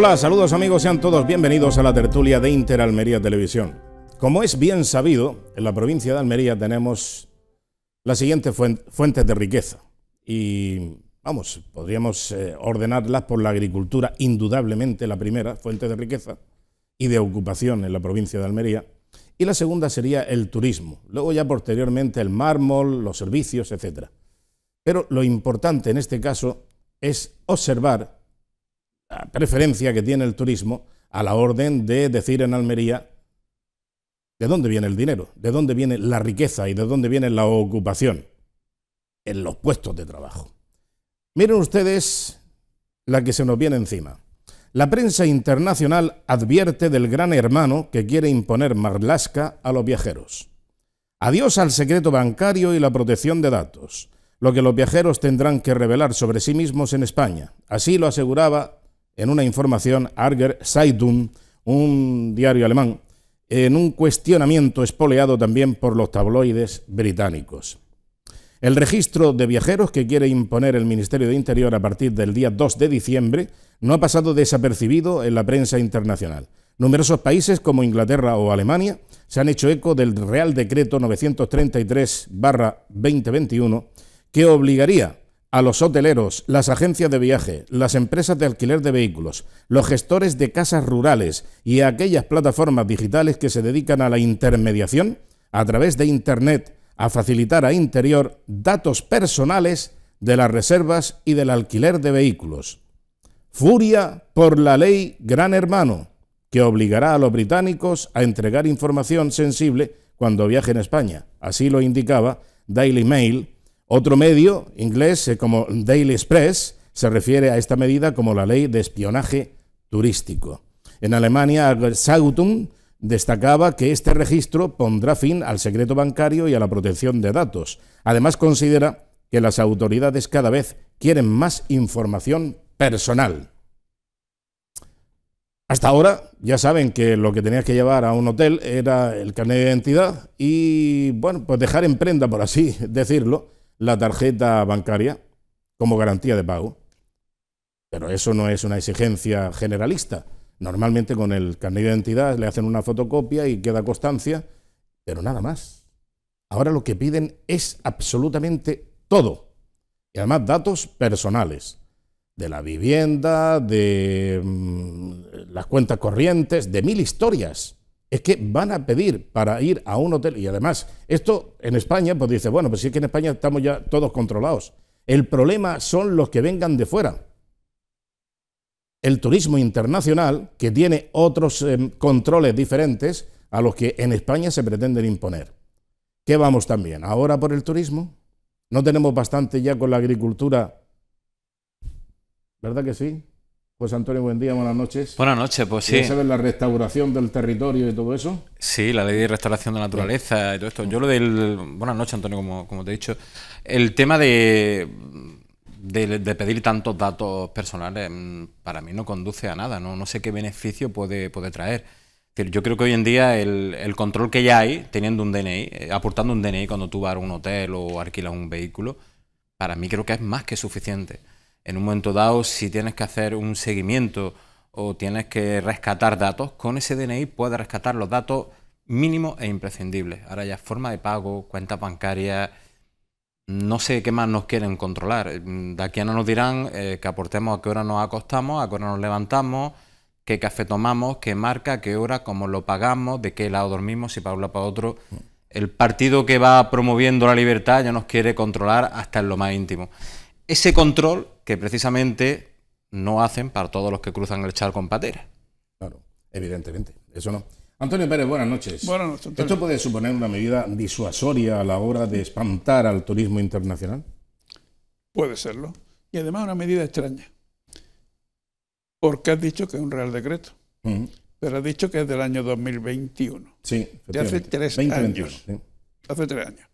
Hola, saludos amigos, sean todos bienvenidos a la tertulia de Inter Almería Televisión. Como es bien sabido, en la provincia de Almería tenemos las siguientes fuentes de riqueza y vamos, podríamos eh, ordenarlas por la agricultura, indudablemente la primera fuente de riqueza y de ocupación en la provincia de Almería, y la segunda sería el turismo, luego ya posteriormente el mármol, los servicios, etc. Pero lo importante en este caso es observar preferencia que tiene el turismo a la orden de decir en Almería de dónde viene el dinero, de dónde viene la riqueza y de dónde viene la ocupación en los puestos de trabajo. Miren ustedes la que se nos viene encima. La prensa internacional advierte del gran hermano que quiere imponer Marlaska a los viajeros. Adiós al secreto bancario y la protección de datos, lo que los viajeros tendrán que revelar sobre sí mismos en España. Así lo aseguraba en una información Arger Zeitung, un diario alemán, en un cuestionamiento espoleado también por los tabloides británicos. El registro de viajeros que quiere imponer el Ministerio de Interior a partir del día 2 de diciembre no ha pasado desapercibido en la prensa internacional. Numerosos países como Inglaterra o Alemania se han hecho eco del Real Decreto 933-2021 que obligaría a los hoteleros, las agencias de viaje, las empresas de alquiler de vehículos, los gestores de casas rurales y a aquellas plataformas digitales que se dedican a la intermediación a través de Internet a facilitar a Interior datos personales de las reservas y del alquiler de vehículos. Furia por la ley Gran Hermano, que obligará a los británicos a entregar información sensible cuando viajen a España. Así lo indicaba Daily Mail otro medio inglés eh, como Daily Express se refiere a esta medida como la ley de espionaje turístico. En Alemania, Sautung destacaba que este registro pondrá fin al secreto bancario y a la protección de datos. Además, considera que las autoridades cada vez quieren más información personal. Hasta ahora ya saben que lo que tenías que llevar a un hotel era el carnet de identidad y, bueno, pues dejar en prenda, por así decirlo, la tarjeta bancaria como garantía de pago. Pero eso no es una exigencia generalista. Normalmente con el carnet de identidad le hacen una fotocopia y queda constancia, pero nada más. Ahora lo que piden es absolutamente todo. Y además datos personales. De la vivienda, de mm, las cuentas corrientes, de mil historias es que van a pedir para ir a un hotel, y además, esto en España, pues dice, bueno, pues sí es que en España estamos ya todos controlados. El problema son los que vengan de fuera. El turismo internacional, que tiene otros em, controles diferentes a los que en España se pretenden imponer. ¿Qué vamos también? ¿Ahora por el turismo? ¿No tenemos bastante ya con la agricultura? ¿Verdad que sí? Pues Antonio, buen día, buenas noches. Buenas noches, pues sí. saber la restauración del territorio y todo eso? Sí, la ley de restauración de la naturaleza y todo esto. Yo lo del... Buenas noches, Antonio, como, te he dicho. El tema de, de, pedir tantos datos personales mm, para mí no conduce a nada, no, sé qué beneficio puede, puede traer. Yo creo que hoy en día el, control que ya hay, teniendo un DNI, eh, aportando un DNI cuando tú vas a un hotel o alquilas un vehículo, para mí creo que es más que suficiente en un momento dado, si tienes que hacer un seguimiento o tienes que rescatar datos, con ese DNI puedes rescatar los datos mínimos e imprescindibles. Ahora ya forma de pago, cuenta bancaria, no sé qué más nos quieren controlar. De aquí a no nos dirán eh, que aportemos a qué hora nos acostamos, a qué hora nos levantamos, qué café tomamos, qué marca, qué hora, cómo lo pagamos, de qué lado dormimos, si para un lado para otro. El partido que va promoviendo la libertad ya nos quiere controlar hasta en lo más íntimo. Ese control que precisamente no hacen para todos los que cruzan el char con patera. Claro, evidentemente, eso no. Antonio Pérez, buenas noches. Buenas ¿Esto puede suponer una medida disuasoria a la hora de espantar al turismo internacional? Puede serlo. Y además una medida extraña. Porque has dicho que es un real decreto. Pero has dicho que es del año 2021. Sí, de hace tres años. sí. Hace tres años.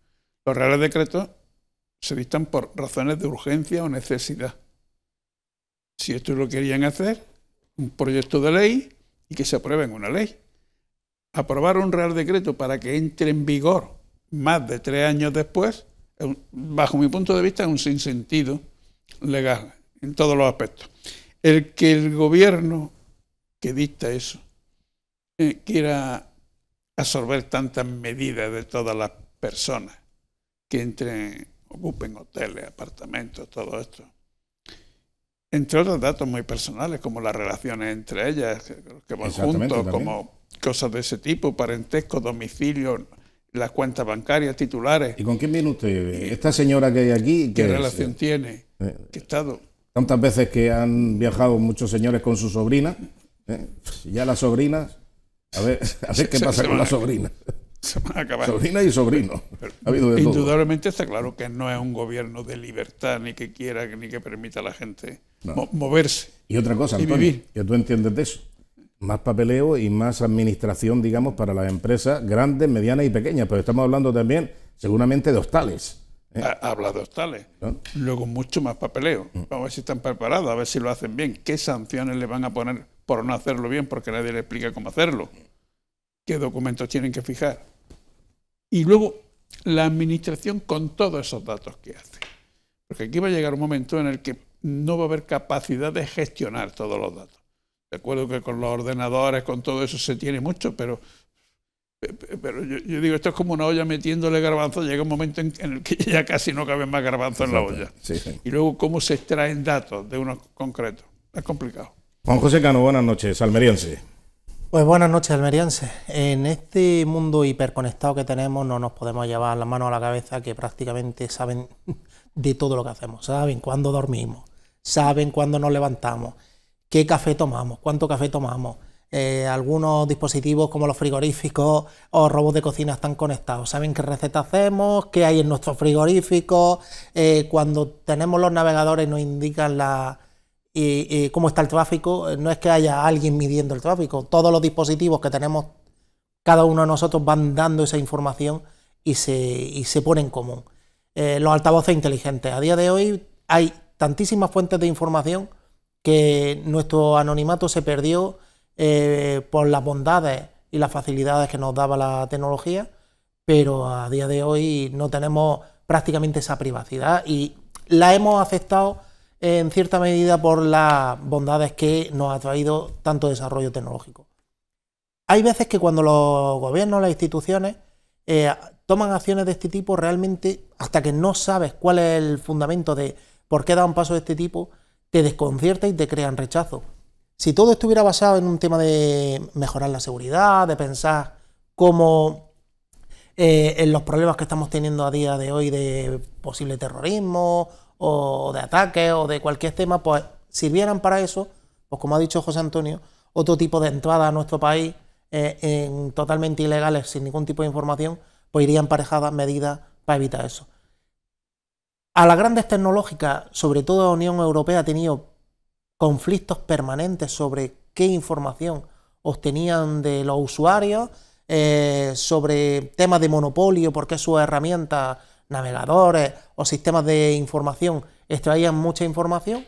Los reales decretos se dictan por razones de urgencia o necesidad. Si esto lo querían hacer, un proyecto de ley y que se apruebe una ley. Aprobar un real decreto para que entre en vigor más de tres años después, bajo mi punto de vista, es un sinsentido legal en todos los aspectos. El que el gobierno que dicta eso eh, quiera absorber tantas medidas de todas las personas que entren, ocupen hoteles, apartamentos, todo esto, entre otros datos muy personales, como las relaciones entre ellas, que van juntos, como cosas de ese tipo, parentesco, domicilio, las cuentas bancarias, titulares. ¿Y con quién viene usted? ¿Esta señora que hay aquí? ¿Qué, relación tiene? ¿Qué estado? Tantas veces que han viajado muchos señores con su sobrina, ¿Eh? ya la sobrina... a ver, a ver qué pasa con la sobrina. se Sobrina y sobrino. Indudablemente está claro que no es un gobierno de libertad, ni que quiera, ni que permita a la gente moverse. Y otra cosa, tú entiendes de eso. Más papeleo y más administración, digamos, para las empresas grandes, medianas y pequeñas. Pero estamos hablando también, seguramente, de hostales. ¿eh? Habla de hostales. Luego mucho más papeleo. Mm. Vamos a ver si están preparados, a ver si lo hacen bien. ¿Qué sanciones le van a poner por no hacerlo bien? Porque nadie le explica cómo hacerlo. ¿Qué documentos tienen que fijar? y luego la administración con todos esos datos que hace. Porque aquí va a llegar un momento en el que no va a haber capacidad de gestionar todos los datos. De acuerdo que con los ordenadores, con todo eso se tiene mucho, pero, pero yo, digo, esto es como una olla metiéndole garbanzo, llega un momento en, el que ya casi no cabe más garbanzo en la olla. Y luego cómo se extraen datos de unos concretos. Es complicado. Juan José Cano, buenas noches, almeriense. Pues buenas noches, almerienses. En este mundo hiperconectado que tenemos no nos podemos llevar la mano a la cabeza que prácticamente saben de todo lo que hacemos. Saben cuándo dormimos, saben cuándo nos levantamos, qué café tomamos, cuánto café tomamos. Eh, algunos dispositivos como los frigoríficos o robots de cocina están conectados. Saben qué receta hacemos, qué hay en nuestro frigorífico. Eh, cuando tenemos los navegadores nos indican la, y, cómo está el tráfico, eh, no es que haya alguien midiendo el tráfico. Todos los dispositivos que tenemos, cada uno de nosotros van dando esa información y se, y se pone en común. Eh, los altavoces inteligentes. A día de hoy hay tantísimas fuentes de información que nuestro anonimato se perdió eh, por las bondades y las facilidades que nos daba la tecnología, pero a día de hoy no tenemos prácticamente esa privacidad y la hemos aceptado en cierta medida por las bondades que nos ha traído tanto desarrollo tecnológico. Hay veces que cuando los gobiernos, las instituciones, eh, toman acciones de este tipo, realmente hasta que no sabes cuál es el fundamento de por qué da un paso de este tipo, te desconcierta y te crean rechazo. Si todo estuviera basado en un tema de mejorar la seguridad, de pensar cómo eh, en los problemas que estamos teniendo a día de hoy de posible terrorismo o de ataque o de cualquier tema, pues sirvieran para eso, pues como ha dicho José Antonio, otro tipo de entrada a nuestro país eh, en, totalmente ilegales, sin ningún tipo de información, pues irían parejadas medidas para evitar eso. A las grandes tecnológicas, sobre todo la Unión Europea, ha tenido conflictos permanentes sobre qué información obtenían de los usuarios, eh, sobre temas de monopolio, porque sus herramientas navegadores o sistemas de información extraían mucha información.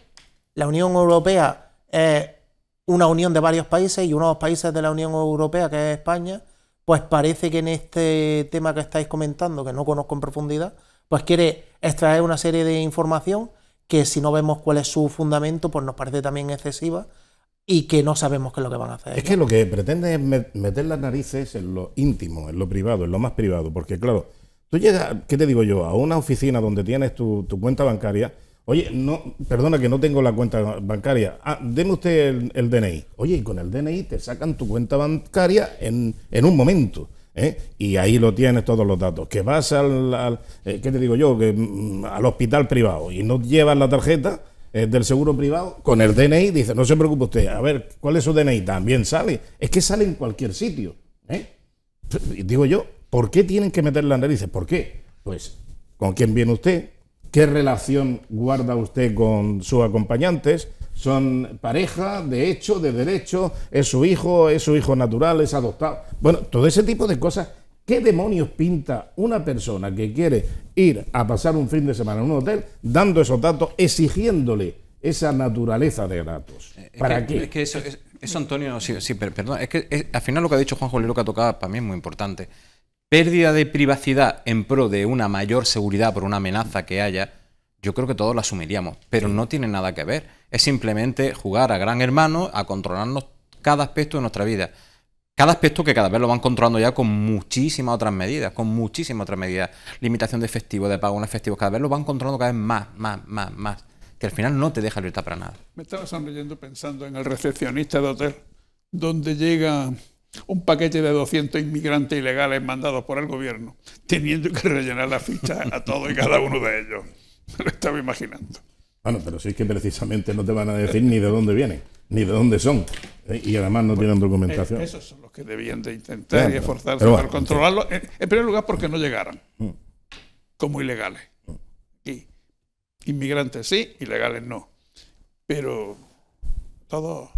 La Unión Europea es una unión de varios países y uno de los países de la Unión Europea, que es España, pues parece que en este tema que estáis comentando, que no conozco en profundidad, pues quiere extraer una serie de información que si no vemos cuál es su fundamento, pues nos parece también excesiva y que no sabemos qué es lo que van a hacer. Es que lo que pretende es meter las narices en lo íntimo, en lo privado, en lo más privado, porque claro, Tú llegas, ¿qué te digo yo? A una oficina donde tienes tu, cuenta bancaria. Oye, no, perdona que no tengo la cuenta bancaria. Ah, deme usted el, DNI. Oye, y con el DNI te sacan tu cuenta bancaria en, un momento. ¿eh? Y ahí lo tienes todos los datos. Que vas al, eh, ¿qué te digo yo? Mm, al hospital privado y no llevas la tarjeta eh, del seguro privado con el DNI. Dice, no se preocupe usted. A ver, ¿cuál es su DNI? También sale. Es que sale en cualquier sitio. ¿eh? Digo yo, ¿Por qué tienen que meterle las narices? ¿Por qué? Pues, ¿con quién viene usted? ¿Qué relación guarda usted con sus acompañantes? ¿Son pareja, de hecho, de derecho? ¿Es su hijo? ¿Es su hijo natural? ¿Es adoptado? Bueno, todo ese tipo de cosas. ¿Qué demonios pinta una persona que quiere ir a pasar un fin de semana en un hotel dando esos datos, exigiéndole esa naturaleza de datos? Eh, ¿Para qué? Es que eso, Antonio, sí, perdón, es que al final lo que ha dicho Juan Julio, lo que ha tocado para mí es muy importante pérdida de privacidad en pro de una mayor seguridad por una amenaza que haya, yo creo que todos la asumiríamos, pero no tiene nada que ver. Es simplemente jugar a gran hermano, a controlarnos cada aspecto de nuestra vida. Cada aspecto que cada vez lo van controlando ya con muchísimas otras medidas, con muchísimas otras medidas. Limitación de efectivo, de pago en efectivo, cada vez lo van controlando cada vez más, más, más, más. Que al final no te deja libertad para nada. Me estaba sonriendo pensando en el recepcionista de hotel, donde llega un paquete de 200 inmigrantes ilegales mandados por el gobierno, teniendo que rellenar la ficha a todos y cada uno de ellos. Me lo estaba imaginando. Bueno, pero si es que precisamente no te van a decir ni de dónde vienen, ni de dónde son. Y además no tienen eh, documentación. Esos son los que debían de intentar y esforzarse para controlarlo. Eh, en, primer lugar, porque no llegaran mm. como ilegales. Mm. Y inmigrantes sí, ilegales no. Pero todos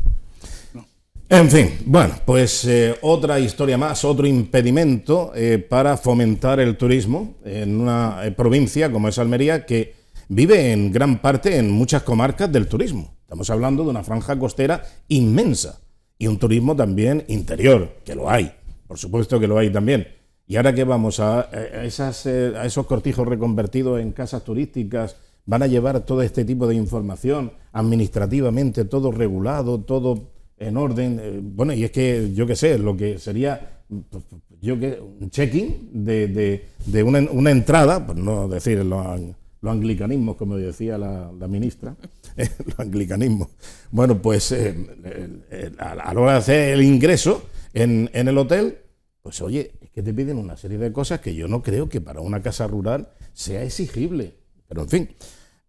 en fin, bueno, pues eh, otra historia más, otro impedimento eh, para fomentar el turismo en una eh, provincia como es Almería, que vive en gran parte en muchas comarcas del turismo. Estamos hablando de una franja costera inmensa y un turismo también interior, que lo hay, por supuesto que lo hay también. Y ahora que vamos a esos cortijos reconvertidos en casas turísticas, van a llevar todo este tipo de información administrativamente, todo regulado, todo en orden. Eh, bueno, y es que yo qué sé, lo que sería pues, pues, yo que un checking de, de, de una, una, entrada, por pues, no decir los, los anglicanismos, como decía la, ministra, eh, los anglicanismos. Bueno, pues eh, a, la de hacer el ingreso en, en el hotel, pues oye, es que te piden una serie de cosas que yo no creo que para una casa rural sea exigible. Pero en fin,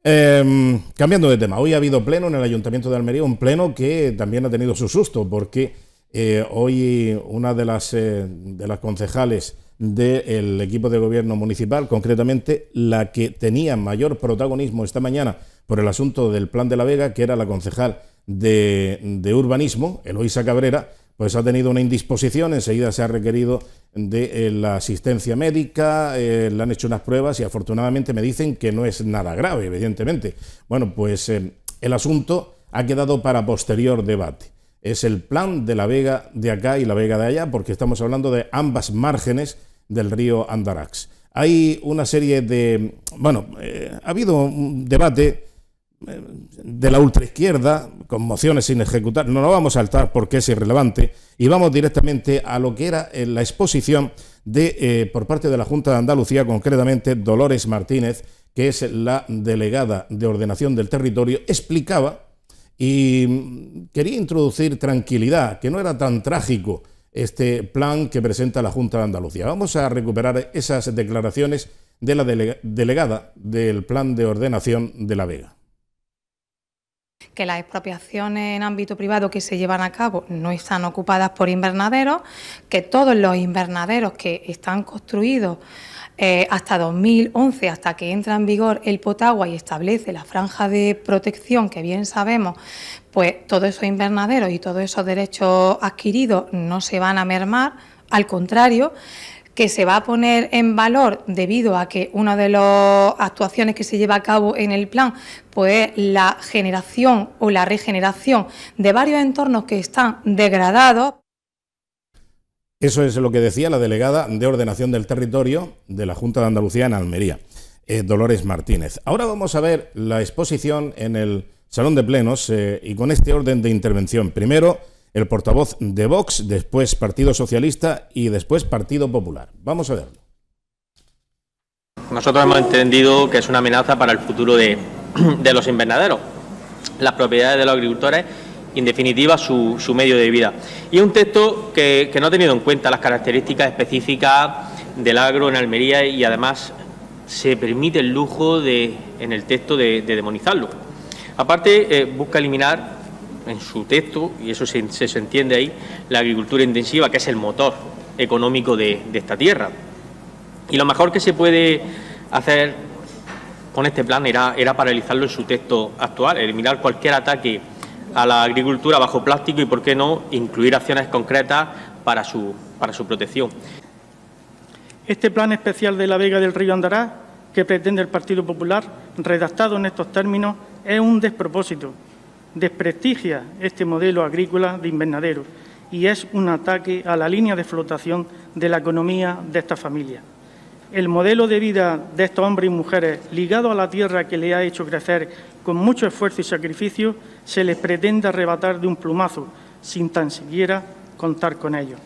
Em, cambiando de tema, hoy ha habido pleno en el Ayuntamiento de Almería, un pleno que también ha tenido su susto, porque eh, hoy una de las, eh, de las concejales del equipo de gobierno municipal, concretamente la que tenía mayor protagonismo esta mañana por el asunto del Plan de la Vega, que era la concejal de, de Urbanismo, Eloisa Cabrera, pues ha tenido una indisposición, enseguida se ha requerido de eh, la asistencia médica, eh, le han hecho unas pruebas y afortunadamente me dicen que no es nada grave, evidentemente. Bueno, pues eh, el asunto ha quedado para posterior debate. Es el plan de la vega de acá y la vega de allá, porque estamos hablando de ambas márgenes del río Andarax. Hay una serie de... Bueno, ha habido un debate de la ultraizquierda, con mociones sin ejecutar, no lo vamos a saltar porque es irrelevante, y vamos directamente a lo que era eh, la exposición de, eh, por parte de la Junta de Andalucía, concretamente Dolores Martínez, que es la delegada de ordenación del territorio, explicaba y mm, quería introducir tranquilidad, que no era tan trágico este plan que presenta la Junta de Andalucía. Vamos a recuperar esas declaraciones de la delegada del plan de ordenación de La Vega que las expropiaciones en ámbito privado que se llevan a cabo no están ocupadas por invernaderos, que todos los invernaderos que están construidos eh, hasta 2011, hasta que entra en vigor el Potagua y establece la franja de protección, que bien sabemos, pues todos esos invernaderos y todos esos derechos adquiridos no se van a mermar, al contrario, que se va a poner en valor debido a que una de las actuaciones que se lleva a cabo en el plan pues la generación o la regeneración de varios entornos que están degradados. Eso es lo que decía la delegada de ordenación del territorio de la Junta de Andalucía en Almería, eh, Dolores Martínez. Ahora vamos a ver la exposición en el Salón de Plenos eh, y con este orden de intervención. Primero, el portavoz de Vox, después Partido Socialista y después Partido Popular. Vamos a verlo. Nosotros hemos entendido que es una amenaza para el futuro de, los invernaderos, las propiedades de los agricultores y, en definitiva, su, medio de vida. Y es un texto que, no ha tenido en cuenta las características específicas del agro en Almería y, además, se permite el lujo de, en el texto de, demonizarlo. Aparte, eh, busca eliminar en su texto, y eso se, se, entiende ahí, la agricultura intensiva, que es el motor económico de, de esta tierra. Y lo mejor que se puede hacer con este plan era, era paralizarlo en su texto actual, eliminar cualquier ataque a la agricultura bajo plástico y, por qué no, incluir acciones concretas para su, para su protección. Este plan especial de la Vega del Río Andará, que pretende el Partido Popular, redactado en estos términos, es un despropósito desprestigia este modelo agrícola de invernadero y es un ataque a la línea de flotación de la economía de esta familia El modelo de vida de estos hombres y mujeres, ligado a la tierra que le ha hecho crecer con mucho esfuerzo y sacrificio, se les pretende arrebatar de un plumazo, sin tan siquiera contar con ellos.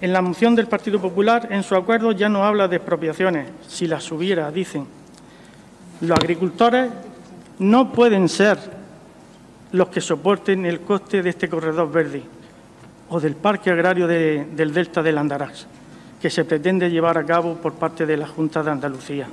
En la moción del Partido Popular, en su acuerdo, ya no habla de expropiaciones, si las hubiera, dicen. Los agricultores no pueden ser los que soporten el coste de este corredor verde o del parque agrario del Delta del Andarax, que se pretende llevar a cabo por parte de la Junta de Andalucía.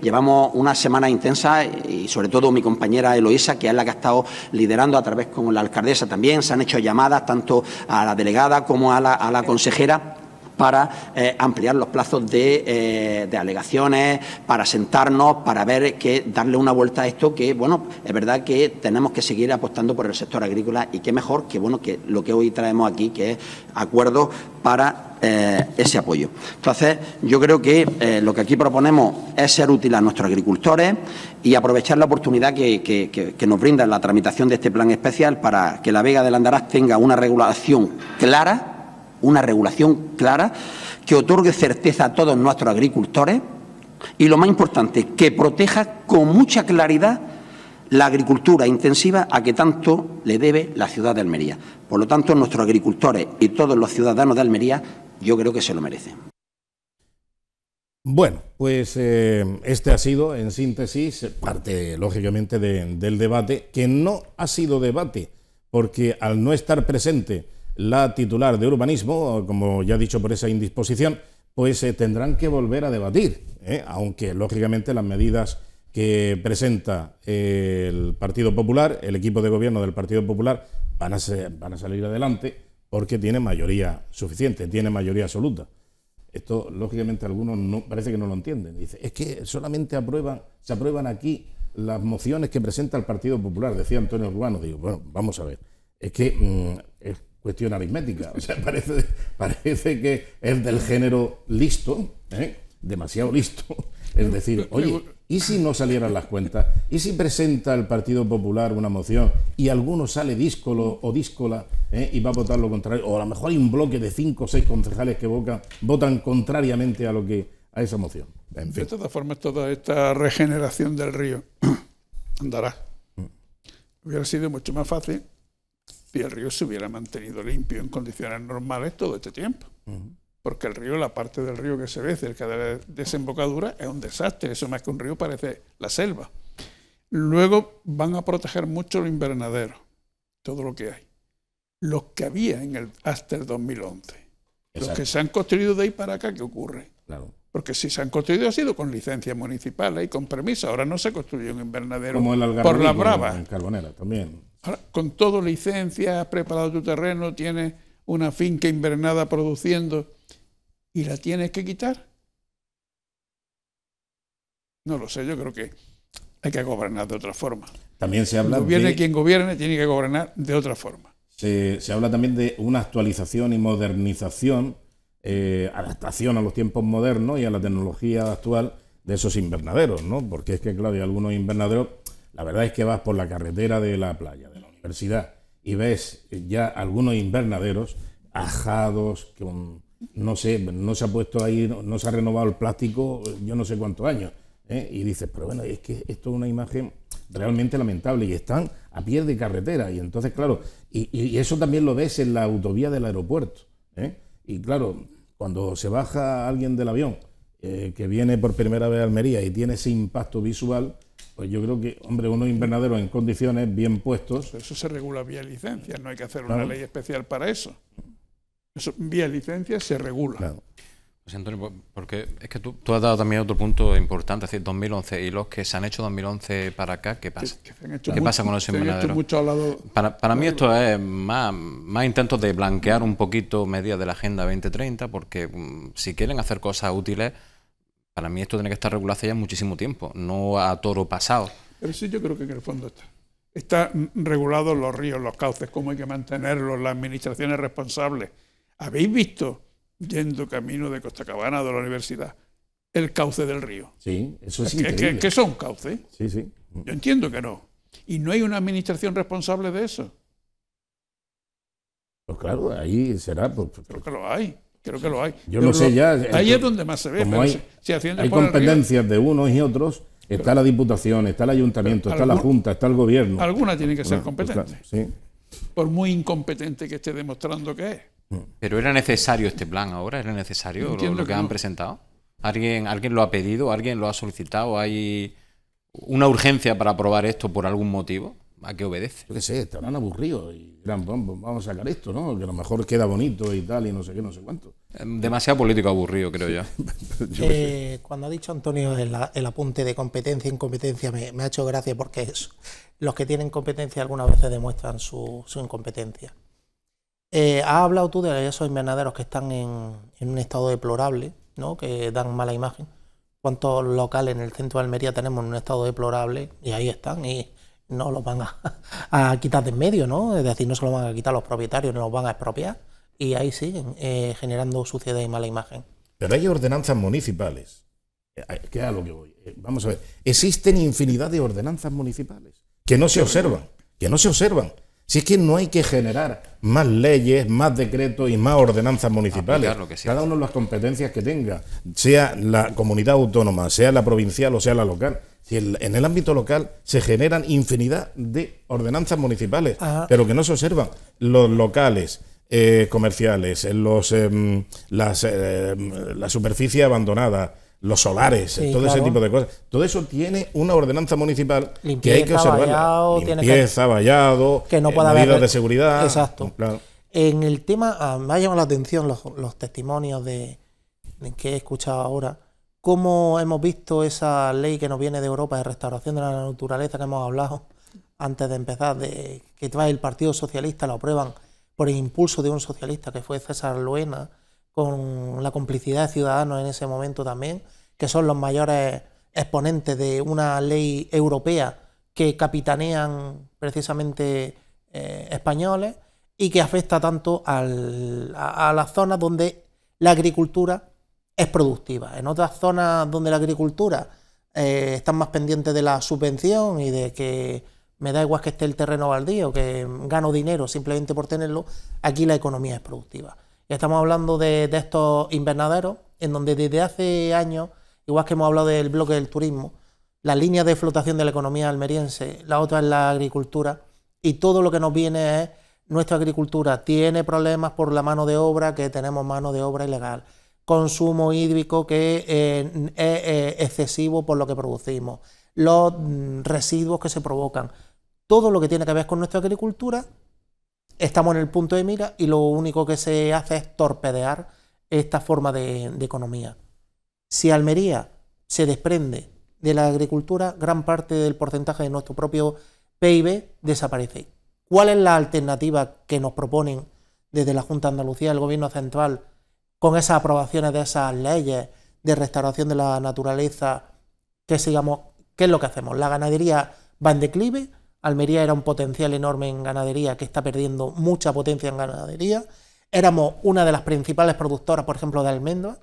Llevamos una semana intensa y sobre todo mi compañera Eloísa, que es la que ha estado liderando a través con la alcaldesa también. Se han hecho llamadas tanto a la delegada como a la consejera para eh, ampliar los plazos eh, de, alegaciones, para sentarnos, para ver que darle una vuelta a esto que, bueno, es verdad que tenemos que seguir apostando por el sector agrícola y qué mejor que, bueno, que lo que hoy traemos aquí, que es acuerdo para eh, ese apoyo. Entonces, yo creo que lo que aquí proponemos es ser útil a nuestros agricultores y aprovechar la oportunidad que, nos brinda la tramitación de este plan especial para que la Vega del Andaraz tenga una regulación clara una regulación clara que otorgue certeza a todos nuestros agricultores y, lo más importante, que proteja con mucha claridad la agricultura intensiva a que tanto le debe la ciudad de Almería. Por lo tanto, nuestros agricultores y todos los ciudadanos de Almería yo creo que se lo merecen. Bueno, pues eh, este ha sido, en síntesis, parte, lógicamente, del debate, que no ha sido debate, porque al no estar presente la titular de urbanismo, como ya he dicho por esa indisposición, pues eh, tendrán que volver a debatir, ¿eh? aunque lógicamente las medidas que presenta eh, el Partido Popular, el equipo de gobierno del Partido Popular, van a, salir adelante porque tiene mayoría suficiente, tiene mayoría absoluta. Esto, lógicamente, algunos no, parece que no lo entienden. Dice, es que solamente aprueban, se aprueban aquí las mociones que presenta el Partido Popular, decía Antonio Urbano. Digo, bueno, vamos a ver. Es que mm, cuestión aritmética. O sea, parece, parece que es del género listo, ¿eh? demasiado listo. Es decir, oye, ¿y si no salieran las cuentas? ¿Y si presenta el Partido Popular una moción y alguno sale díscolo o díscola ¿eh? y va a votar lo contrario? O a lo mejor hay un bloque de cinco o seis concejales que votan, votan contrariamente a lo que a esa moción. De todas formas, toda esta regeneración del río andará. Mm. Hubiera sido mucho más fácil y el río se hubiera mantenido limpio en condiciones normales todo este tiempo. Porque el río, la parte del río que se ve cerca de la desembocadura, es un desastre. Eso más que un río parece la selva. Luego van a proteger mucho los invernaderos, todo lo que hay. Los que había en el, hasta el 2011. Los que se han construido de ahí para acá, ¿qué ocurre? Claro. Porque si se han construido ha sido con licencias municipales y con permiso. Ahora no se construye un invernadero por la Brava. En Carbonera también con todo licencia, has preparado tu terreno, tienes una finca invernada produciendo y la tienes que quitar. No lo sé, yo creo que hay que gobernar de otra forma. También se habla gobierne quien gobierne, tiene que gobernar de otra forma. Se, habla también de una actualización y modernización, eh, adaptación a los tiempos modernos y a la tecnología actual de esos invernaderos, ¿no? Porque es que, claro, hay algunos invernaderos, la verdad es que vas por la carretera de la playa, y ves ya algunos invernaderos ajados, con, no sé, no se ha puesto ahí, no se ha renovado el plástico yo no sé cuántos años. ¿eh? Y dices, pero bueno, es que esto es una imagen realmente lamentable y están a pie de carretera. Y entonces, claro, y, eso también lo ves en la autovía del aeropuerto. ¿eh? Y claro, cuando se baja alguien del avión eh, que viene por primera vez a Almería y tiene ese impacto visual, pues yo creo que, hombre, unos invernaderos en condiciones bien puestos. Eso se regula vía licencia, no hay que hacer una ley especial para eso. Eso vía licencia se regula. Pues Antonio, porque es que tú, has dado también otro punto importante, es decir, 2011 y los que se han hecho 2011 para acá, ¿qué pasa? ¿Qué pasa con los invernaderos? Para, para mí esto es más, más intentos de blanquear un poquito medidas de la Agenda 2030, porque mm, si quieren hacer cosas útiles, para mí esto tiene que estar regulado hace ya muchísimo tiempo, no a toro pasado. Pero sí yo creo que en el fondo está. Está regulados los ríos, los cauces, cómo hay que mantenerlos, las administraciones responsables. ¿Habéis visto, yendo camino de Costa Cabana de la universidad, el cauce del río? Sí, eso es, ¿Qué, son cauces? Sí, sí. Yo entiendo que no. Y no hay una administración responsable de eso. Pues claro, ahí será. Pues, Creo que lo hay. Creo que lo hay. Yo no sé ya. Ahí es donde más se ve. hay, competencias de unos y otros. Está la Diputación, está el Ayuntamiento, está la Junta, está el Gobierno. Alguna tiene que ah, ser pues competente. Por muy incompetente que esté demostrando que es. Hmm. Pero era necesario este plan ahora, era necesario lo, que, han presentado. ¿Alguien, ¿Alguien lo ha pedido? ¿Alguien lo ha solicitado? ¿Hay una urgencia para aprobar esto por algún motivo? ¿A qué obedece? Yo qué sé, estarán aburridos y dirán, vamos a sacar esto, ¿no? Que a lo mejor queda bonito y tal, y no sé qué, no sé cuánto. Eh, demasiado político aburrido, creo ya yo. Eh, cuando ha dicho Antonio el, apunte de competencia, incompetencia, me, ha hecho gracia porque los que tienen competencia algunas veces demuestran su, incompetencia. Eh, has hablado tú de esos invernaderos que están en, en un estado deplorable, ¿no? que dan mala imagen. ¿Cuántos locales en el centro de Almería tenemos en un estado deplorable? Y ahí están. Y no los van a, quitar de en medio, ¿no? Es decir, no se los van a quitar los propietarios, no los van a expropiar y ahí siguen eh, generando suciedad y mala imagen. Pero hay ordenanzas municipales. ¿Qué eh, que eh, Vamos a ver. Existen infinidad de ordenanzas municipales que no se observan, que no se observan. Si es que no hay que generar más leyes, más decretos y más ordenanzas municipales. Cada uno las competencias que tenga, sea la comunidad autónoma, sea la provincial o sea la local. en el ámbito local se generan infinidad de ordenanzas municipales, pero que no se observan. Los locales, eh, comerciales, los, em, la eh, superficie abandonada, los solares, todo ese tipo de cosas. Todo eso tiene una ordenanza municipal que hay que observar. limpieza, vallado, no eh, medidas de seguridad. Exacto. Pues, en el tema, ah, me ha llamado la atención los, testimonios de, que he escuchado ahora, cómo hemos visto esa ley que nos viene de Europa de restauración de la naturaleza que hemos hablado antes de empezar, de que trae el Partido Socialista, la aprueban por el impulso de un socialista que fue César Luena con la complicidad de Ciudadanos en ese momento también, que son los mayores exponentes de una ley europea que capitanean precisamente eh, españoles y que afecta tanto a, las zonas donde la agricultura es productiva. En otras zonas donde la agricultura eh, están más pendientes de la subvención y de que me da igual que esté el terreno baldío, que gano dinero simplemente por tenerlo, aquí la economía es productiva estamos hablando de, estos invernaderos, en donde desde hace años, igual que hemos hablado del bloque del turismo, la línea de flotación de la economía almeriense, la otra es la agricultura, y todo lo que nos viene es nuestra agricultura tiene problemas por la mano de obra, que tenemos mano de obra ilegal, consumo hídrico que eh, es eh, excesivo por lo que producimos, los mm, residuos que se provocan. Todo lo que tiene que ver con nuestra agricultura estamos en el punto de mira y lo único que se hace es torpedear esta forma de, economía. Si Almería se desprende de la agricultura, gran parte del porcentaje de nuestro propio PIB desaparece. ¿Cuál es la alternativa que nos proponen desde la Junta de Andalucía, el Gobierno Central, con esas aprobaciones de esas leyes de restauración de la naturaleza, que sigamos, ¿qué es lo que hacemos? ¿La ganadería va en declive Almería era un potencial enorme en ganadería que está perdiendo mucha potencia en ganadería. Éramos una de las principales productoras, por ejemplo, de almendras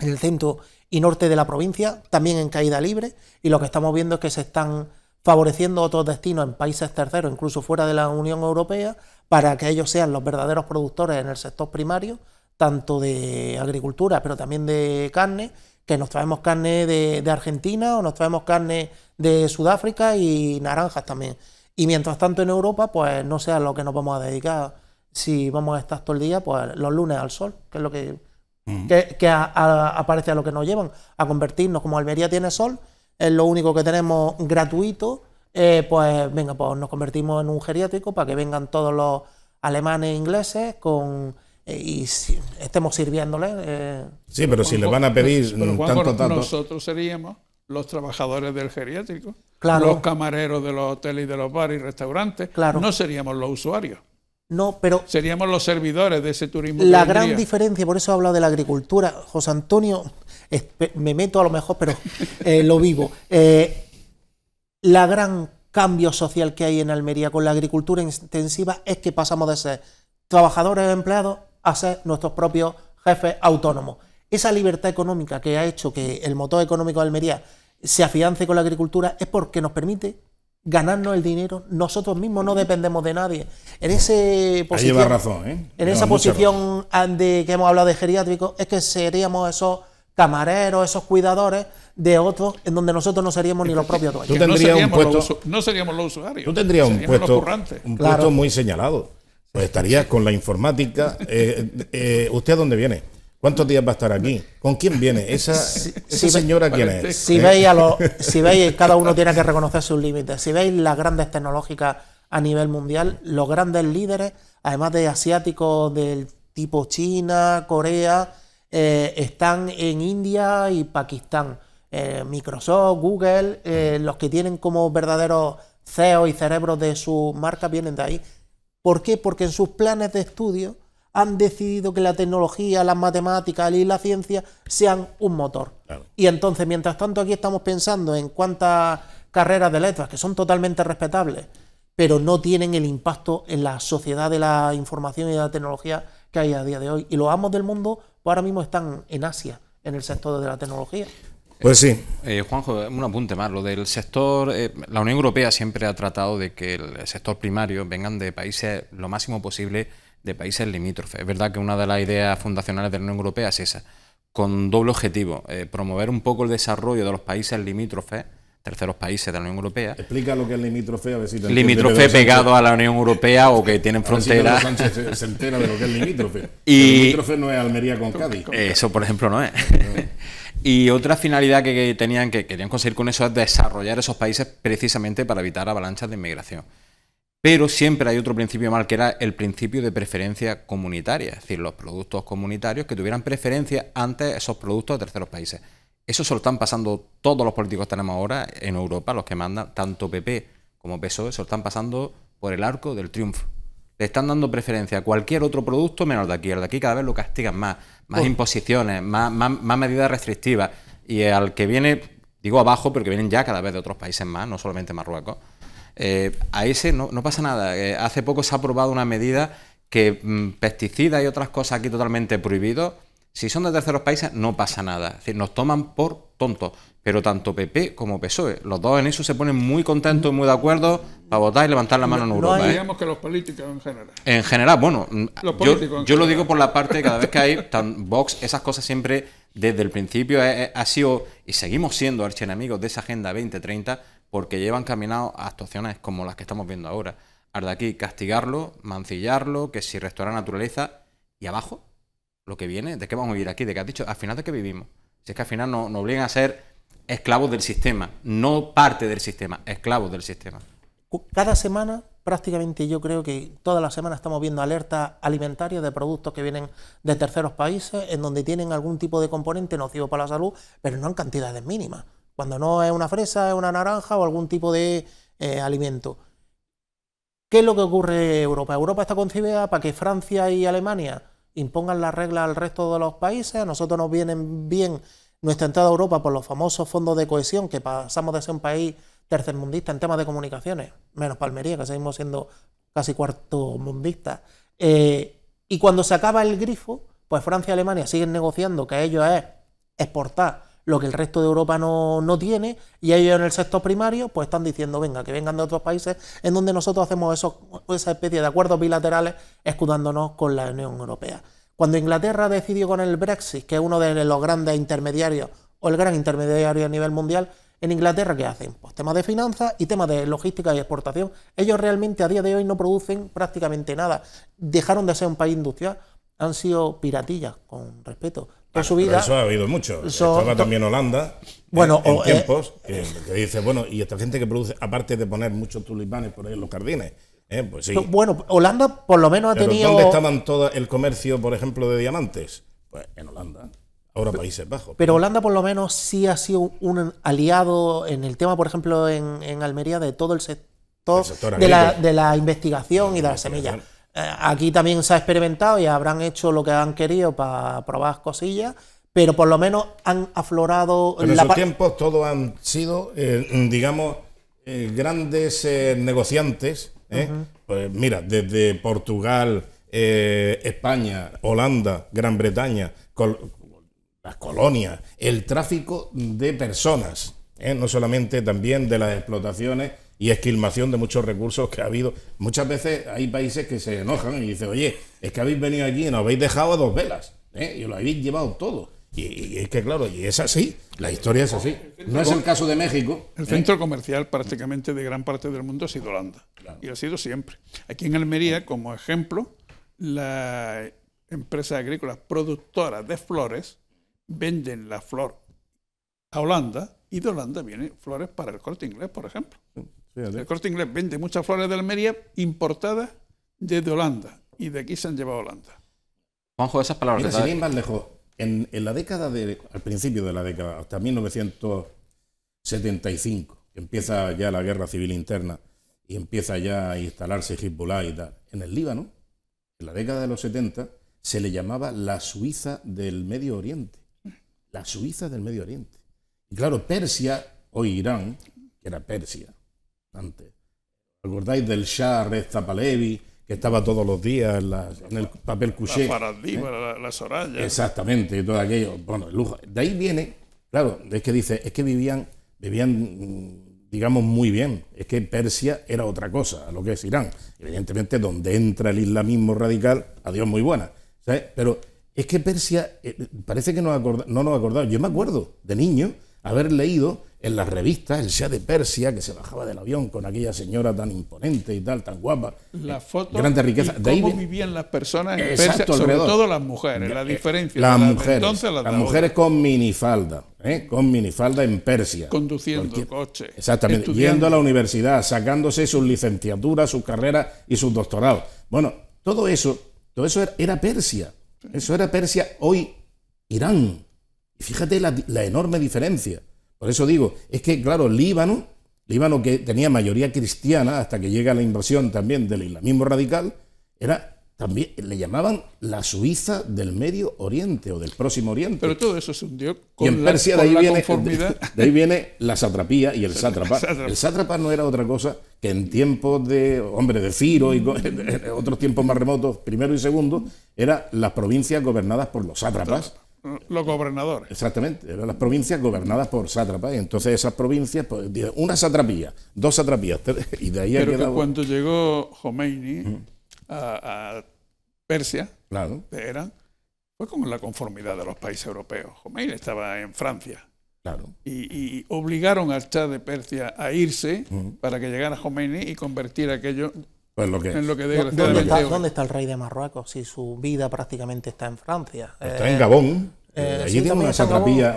en el centro y norte de la provincia, también en caída libre. Y lo que estamos viendo es que se están favoreciendo otros destinos en países terceros, incluso fuera de la Unión Europea, para que ellos sean los verdaderos productores en el sector primario, tanto de agricultura, pero también de carne, que nos traemos carne de, Argentina o nos traemos carne de Sudáfrica y naranjas también. Y mientras tanto en Europa, pues no sé a lo que nos vamos a dedicar. Si vamos a estar todo el día, pues los lunes al sol, que es lo que, mm. que, aparece a lo que nos llevan, a convertirnos. Como Almería tiene sol, es lo único que tenemos gratuito, eh, pues venga, pues nos convertimos en un geriátrico para que vengan todos los alemanes e ingleses con eh, y estemos sirviéndole. Eh, sí, pero, si le van a pedir tanto, tanto. Nosotros seríamos los trabajadores del geriátrico, los camareros de los hoteles y de los bares y restaurantes. Claro. No seríamos los usuarios. No, pero. Seríamos los servidores de ese turismo. La gran diferencia, por eso he hablado de la agricultura. José Antonio, me meto a lo mejor, pero eh, lo vivo. la gran cambio social que hay en Almería con la agricultura intensiva es que pasamos de ser trabajadores empleados a ser nuestros propios jefes autónomos. Esa libertad económica que ha hecho que el motor económico de Almería se afiance con la agricultura es porque nos permite ganarnos el dinero nosotros mismos, no dependemos de nadie. En, ese ¿eh? en esa posición que hemos hablado de geriátrico es que seríamos esos camareros, esos cuidadores de otros en donde nosotros no seríamos ni los propios dueños. Tú tendrías no, seríamos un puesto, los, no seríamos los usuarios. Tú tendrías un puesto, un puesto muy señalado. Pues estaría con la informática. Eh, eh, ¿Usted a dónde viene? ¿Cuántos días va a estar aquí? ¿Con quién viene? ¿Esa, señora quién es? Si, eh. veis a si veis, cada uno tiene que reconocer sus límites. Si veis las grandes tecnológicas a nivel mundial, los grandes líderes, además de asiáticos del tipo China, Corea, están en India y Pakistán. Microsoft, Google, los que tienen como verdaderos CEO y cerebros de su marca vienen de ahí. ¿Por qué? Porque en sus planes de estudio han decidido que la tecnología, las matemáticas y la ciencia sean un motor. Y entonces, mientras tanto, aquí estamos pensando en cuántas carreras de letras, que son totalmente respetables, pero no tienen el impacto en la sociedad de la información y de la tecnología que hay a día de hoy. Y los amos del mundo ahora mismo están en Asia, en el sector de la tecnología. Pues sí. Eh, Juanjo, un apunte más. Lo del sector, eh, la Unión Europea siempre ha tratado de que el sector primario vengan de países lo máximo posible de países limítrofes. Es verdad que una de las ideas fundacionales de la Unión Europea es esa, con doble objetivo, eh, promover un poco el desarrollo de los países limítrofes terceros países de la Unión Europea. Explica lo que es limítrofe, a ver si Limítrofe pegado a la Unión Europea o que tienen fronteras. se, entera de lo que es limítrofe. Y... limítrofe no es Almería con Cádiz. Eso, por ejemplo, no es. Y otra finalidad que, tenían, que querían conseguir con eso es desarrollar esos países precisamente para evitar avalanchas de inmigración. Pero siempre hay otro principio mal que era el principio de preferencia comunitaria, es decir, los productos comunitarios que tuvieran preferencia ante esos productos de terceros países. Eso se lo están pasando todos los políticos que tenemos ahora en Europa, los que mandan, tanto PP como PSOE, se lo están pasando por el arco del triunfo. Le están dando preferencia a cualquier otro producto menos de aquí. El de aquí cada vez lo castigan más más imposiciones, más, más, medidas restrictivas. Y al que viene, digo abajo, porque vienen ya cada vez de otros países más, no solamente Marruecos. Eh, a ese no, pasa nada. Eh, hace poco se ha aprobado una medida que pesticida mm, pesticidas y otras cosas aquí totalmente prohibidos, si son de terceros países no pasa nada. Es decir, nos toman por tontos. Pero tanto PP como PSOE, los dos en eso se ponen muy contentos, y muy de acuerdo para votar y levantar la mano en Europa. No ¿eh? que los políticos en general. En general, bueno, mm, yo, lo digo por la parte cada vez que hay tan, Vox, esas cosas siempre desde el principio eh, eh, ha, sido y seguimos siendo archienemigos de esa Agenda 2030 porque llevan caminado a actuaciones como las que estamos viendo ahora. de aquí, castigarlo, mancillarlo, que si restaurar naturaleza y abajo, lo que viene, ¿de qué vamos a vivir aquí? ¿De qué has dicho? Al final, ¿de qué vivimos? Si es que al final nos no obligan a ser esclavos del sistema, no parte del sistema, esclavos del sistema. Cada semana, prácticamente yo creo que todas las semanas estamos viendo alertas alimentarias de productos que vienen de terceros países, en donde tienen algún tipo de componente nocivo para la salud, pero no en cantidades mínimas. Cuando no es una fresa, es una naranja o algún tipo de eh, alimento. ¿Qué es lo que ocurre en Europa? Europa está concibida para que Francia y Alemania impongan las reglas al resto de los países, a nosotros nos vienen bien nuestra entrada a Europa por los famosos fondos de cohesión, que pasamos de ser un país tercermundista en temas de comunicaciones, menos Palmería, que seguimos siendo casi cuarto mundista. Eh, y cuando se acaba el grifo, pues Francia y Alemania siguen negociando que a ellos es exportar lo que el resto de Europa no, no, tiene, y ellos en el sector primario, pues están diciendo, venga, que vengan de otros países, en donde nosotros hacemos eso esa especie de acuerdos bilaterales escudándonos con la Unión Europea. Cuando Inglaterra decidió con el Brexit, que es uno de los grandes intermediarios o el gran intermediario a nivel mundial, en Inglaterra, ¿qué hacen? Pues temas de finanzas y temas de logística y exportación. Ellos realmente a día de hoy no producen prácticamente nada. Dejaron de ser un país industrial. Han sido piratillas, con respeto. Pero su vida. Eso ha habido mucho. también Holanda. Bueno, en, eh, que, dice, bueno, y esta gente que produce, aparte de poner muchos tulipanes por ahí en los jardines, eh, pues bueno, Holanda por lo menos ha tenido. ¿Dónde estaban todo el comercio, por ejemplo, de diamantes? Pues en Holanda. Ahora Países Bajos. Pero Holanda por lo menos sí ha sido un aliado en el tema, por ejemplo, en, Almería, de todo el sector, de, la, investigación y de la semilla. Eh, aquí también se ha experimentado y habrán hecho lo que han querido para probar cosillas, pero por lo menos han aflorado... en sus tiempos todos han sido, eh, digamos, grandes negociantes ¿eh? pues mira, desde Portugal, eh, España, Holanda, Gran Bretaña, las colonias, el tráfico de personas, ¿eh? no solamente también de las explotaciones y esquilmación de muchos recursos que ha habido. Muchas veces hay países que se enojan y dicen, oye, es que habéis venido aquí y nos habéis dejado a dos velas ¿eh? y lo habéis llevado todo. Y, es que claro, y es así, la historia es así. No es el caso de México. El ¿eh? centro comercial prácticamente de gran parte del mundo ha sido Holanda. Y ha sido siempre. Aquí en Almería, como ejemplo, las empresas agrícolas productoras de flores venden la flor a Holanda y de Holanda vienen flores para el corte inglés, por ejemplo. El corte inglés vende muchas flores de Almería importadas desde Holanda y de aquí se han llevado a Holanda. Juanjo, esas palabras. de sin lejos, en, la década de, al principio de la década, hasta 1975, empieza ya la guerra civil interna y empieza ya a instalarse Hezbollah y tal, en el Líbano, en la década de los 70, se le llamaba la Suiza del Medio Oriente. La Suiza del Medio Oriente. Y claro, Persia, o Irán, que era Persia, antes. ¿Recordáis del Shah Reza Pahlavi, que estaba todos los días en, el papel cuché. La paradigma, ¿eh? la, Soraya. Exactamente, todo aquello. Bueno, el De ahí viene, claro, es que dice, es que vivían, vivían, mm, digamos, muy bien. Es que Persia era otra cosa, a lo que es Irán. Evidentemente, donde entra el islamismo radical, adiós, muy buena. Pero es que Persia, eh, parece que no, acorda, no nos acordamos. Yo me acuerdo de niño haber leído en las revistas el sea de Persia que se bajaba del avión con aquella señora tan imponente y tal, tan guapa. La eh, foto. riqueza. cómo vivían las personas en Persia, sobre todo las mujeres, la eh, diferencia. Las, mujeres. las, mujeres con minifalda, eh, con minifalda en Persia. Conduciendo coches. coche. Exactamente. Yendo a la universidad, sacándose sus licenciaturas, sus carreras y sus doctorados. Bueno, todo eso, todo eso era Persia. Eso era Persia, hoy Irán. Y fíjate la, enorme diferencia. Por eso digo, es que, claro, Líbano, Líbano que tenía mayoría cristiana hasta que llega la invasión también del islamismo radical, era también le llamaban la Suiza del Medio Oriente o del Próximo Oriente. Pero todo eso es un con y en Persia de, ahí viene, la satrapía y el sátrapa. El sátrapa no era otra cosa que en tiempos de, hombre, de Ciro y otros tiempos más remotos, primero y segundo, eran las provincias gobernadas por los sátrapas los gobernadores. Exactamente, eran las provincias gobernadas por sátrapas. entonces esas provincias, pues, una satrapía, dos satrapías, y de ahí Pero cuando llegó Jomeini a, Persia, claro. eran, fue con la conformidad de los países europeos. Jomeini estaba en Francia. Claro. Y, obligaron al Shah de Persia a irse para que llegara Jomeini y convertir aquello ¿Dónde, está, el rey de Marruecos si su vida prácticamente está en Francia? Está en eh, Gabón. Eh, eh, allí tiene una satrapía,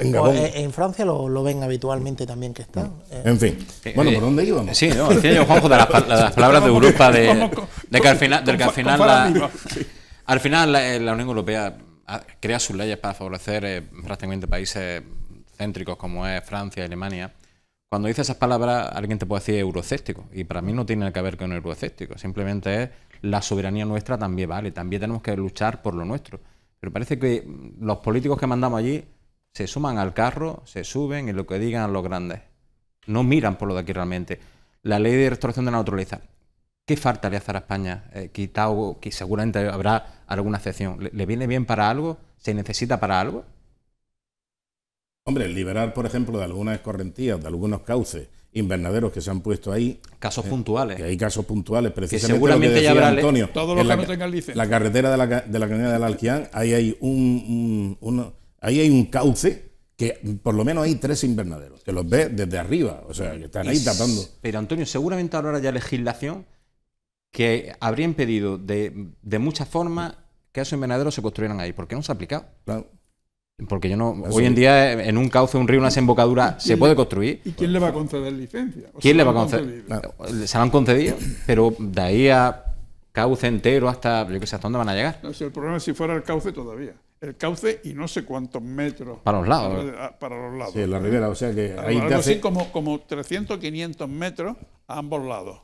en Gabón. en Francia lo, ven habitualmente también que está. Mm. En fin. Bueno, ¿por dónde íbamos? Sí, no, yo, Juanjo, de las, palabras de Europa, de, que al final, del que al final, la, al final la, la, Unión Europea ah, crea sus leyes para favorecer prácticamente países céntricos como es Francia y Alemania cuando dice esas palabras, alguien te puede decir eurocéstico, y para mí no tiene que ver con eurocéstico, simplemente es la soberanía nuestra también vale, también tenemos que luchar por lo nuestro. Pero parece que mm, los políticos que mandamos allí se suman al carro, se suben y lo que digan los grandes. No miran por lo de aquí realmente. La ley de restauración de la naturaleza. ¿Qué falta le hace a España? Eh, que seguramente habrá alguna excepción. ¿Le, viene bien para algo? ¿Se necesita para algo? Hombre, liberar, por ejemplo, de algunas correntías, de algunos cauces invernaderos que se han puesto ahí. Casos eh, puntuales. Que hay casos puntuales, precisamente. seguramente ya habrá Antonio. Todos los que no tengan licencia. La carretera de la, de la del Alquián, ahí hay un, ahí hay un cauce que por lo menos hay tres invernaderos, que los ve desde arriba, o sea, que están ahí tapando. Pero Antonio, seguramente ahora ya legislación que habría impedido de, de muchas formas que esos invernaderos se construyeran ahí, porque no se ha aplicado. Claro. Porque yo no. Ah, hoy en día, eh, en un cauce, un río, una desembocadura, se puede construir. ¿Y quién le va a conceder licencia? ¿Quién le va a conceder? Se la han concedido, pero de ahí a cauce entero hasta. Yo qué sé, ¿hasta dónde van a llegar? No, el problema es si fuera el cauce todavía. El cauce y no sé cuántos metros. Para los lados. Para, ah, los lados. Sí, la ribera, o sea que. Ahí como, como 300, 500 metros a ambos lados.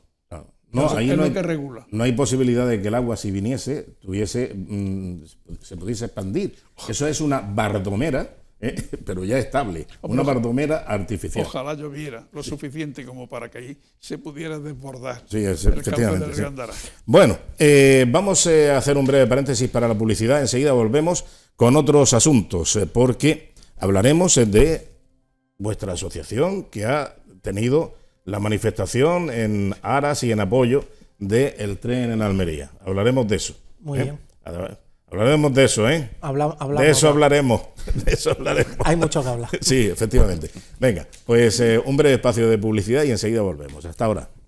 No, no, hay, posibilidad de que el agua, si viniese, tuviese, mm, se pudiese expandir. Eso es una bardomera, ¿eh? pero ya estable, oh, una bardomera artificial. Ojalá lloviera lo suficiente como para que ahí se pudiera desbordar sí, Bueno, eh, vamos eh, a hacer un breve paréntesis para la publicidad. Enseguida volvemos con otros asuntos, porque hablaremos de vuestra asociación que ha tenido la manifestación en aras y en apoyo del tren en Almería. Hablaremos de eso. Muy ¿eh? bien. Hablaremos de eso, ¿eh? de eso hablaremos. eso hablaremos. Hay mucho que hablar. Sí, efectivamente. Venga, pues eh, un breve espacio de publicidad y enseguida volvemos. Hasta ahora.